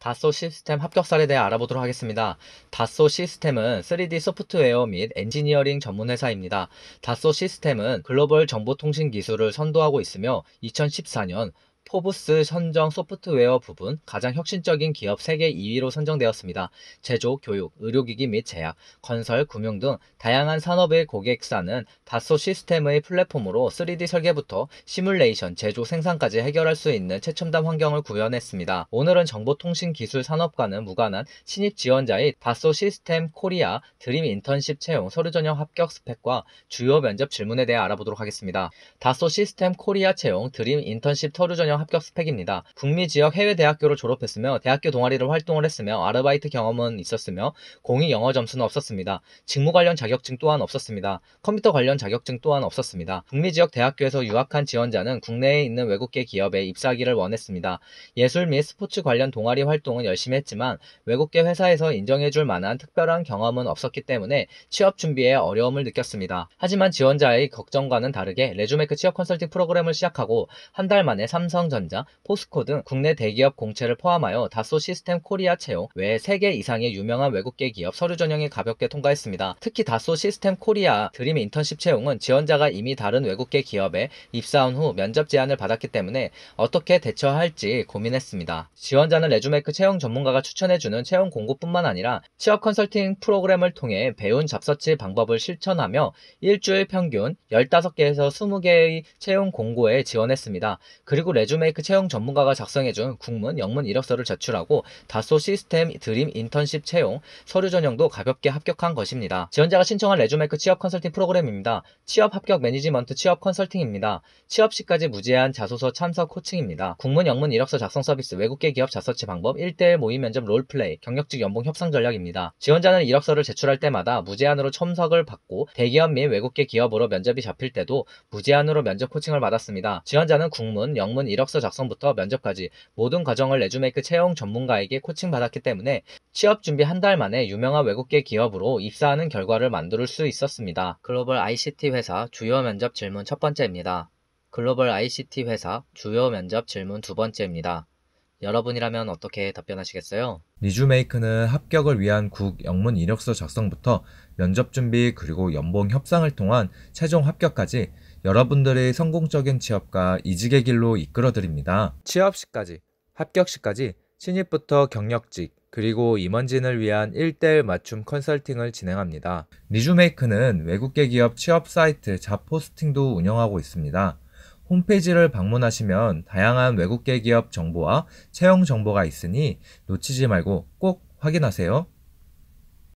다소 시스템 합격사에 대해 알아보도록 하겠습니다. 다소 시스템은 3D 소프트웨어 및 엔지니어링 전문 회사입니다. 다소 시스템은 글로벌 정보통신 기술을 선도하고 있으며 2014년 포브스 선정 소프트웨어 부분 가장 혁신적인 기업 세계 2위로 선정되었습니다. 제조, 교육, 의료기기 및 제약, 건설, 구명 등 다양한 산업의 고객사는 다소 시스템의 플랫폼으로 3D 설계부터 시뮬레이션, 제조, 생산까지 해결할 수 있는 최첨단 환경을 구현했습니다. 오늘은 정보통신기술 산업과는 무관한 신입 지원자의 다소 시스템 코리아 드림 인턴십 채용 서류 전형 합격 스펙과 주요 면접 질문에 대해 알아보도록 하겠습니다. 다소 시스템 코리아 채용 드림 인턴십 서류 전형 전형 합격 스펙입니다. 북미 지역 해외 대학교를 졸업했으며 대학교 동아리를 활동을 했으며 아르바이트 경험은 있었으며 공인 영어 점수는 없었습니다. 직무 관련 자격증 또한 없었습니다. 컴퓨터 관련 자격증 또한 없었습니다. 북미 지역 대학교에서 유학한 지원자는 국내에 있는 외국계 기업에 입사하기를 원했습니다. 예술 및 스포츠 관련 동아리 활동은 열심히 했지만 외국계 회사에서 인정해줄 만한 특별한 경험은 없었기 때문에 취업 준비에 어려움을 느꼈습니다. 하지만 지원자의 걱정과는 다르게 레주메크 취업 컨설팅 프로그램을 시작하고 한 달 만에 삼성 삼성전자, 포스코 등 국내 대기업 공채를 포함하여 다소 시스템 코리아 채용 외에 3개 이상의 유명한 외국계 기업 서류 전형이 가볍게 통과했습니다. 특히 다소 시스템 코리아 드림 인턴십 채용은 지원자가 이미 다른 외국계 기업에 입사한 후 면접 제안을 받았기 때문에 어떻게 대처할지 고민했습니다. 지원자는 레주메크 채용 전문가가 추천해주는 채용 공고뿐만 아니라 취업 컨설팅 프로그램을 통해 배운 잡서치 방법을 실천하며 일주일 평균 15개에서 20개의 채용 공고에 지원했습니다. 그리고 레주 레주메이크 채용 전문가가 작성해준 국문, 영문 이력서를 제출하고 다소 시스템 드림 인턴십 채용 서류 전형도 가볍게 합격한 것입니다. 지원자가 신청한 레주메이크 취업 컨설팅 프로그램입니다. 취업 합격 매니지먼트 취업 컨설팅입니다. 취업 시까지 무제한 자소서 참석 코칭입니다. 국문, 영문 이력서 작성 서비스, 외국계 기업 자서치 방법, 1대1 모임 면접 롤플레이, 경력직 연봉 협상 전략입니다. 지원자는 이력서를 제출할 때마다 무제한으로 첨석을 받고 대기업 및 외국계 기업으로 면접이 잡힐 때도 무제한으로 면접 코칭을 받았습니다. 지원자는 국문, 영문 이력 이력서 작성부터 면접까지 모든 과정을 레주메이크 채용 전문가에게 코칭받았기 때문에 취업 준비 한 달 만에 유명한 외국계 기업으로 입사하는 결과를 만들 수 있었습니다. 글로벌 ICT 회사 주요 면접 질문 첫 번째입니다. 글로벌 ICT 회사 주요 면접 질문 두 번째입니다. 여러분이라면 어떻게 답변하시겠어요? 리주메이크는 합격을 위한 국 영문 이력서 작성부터 면접 준비 그리고 연봉 협상을 통한 최종 합격까지 여러분들의 성공적인 취업과 이직의 길로 이끌어드립니다. 취업시까지, 합격시까지 신입부터 경력직, 그리고 임원진을 위한 1대1 맞춤 컨설팅을 진행합니다. 리주메이크는 외국계 기업 취업 사이트 잡포스팅도 운영하고 있습니다. 홈페이지를 방문하시면 다양한 외국계 기업 정보와 채용 정보가 있으니 놓치지 말고 꼭 확인하세요.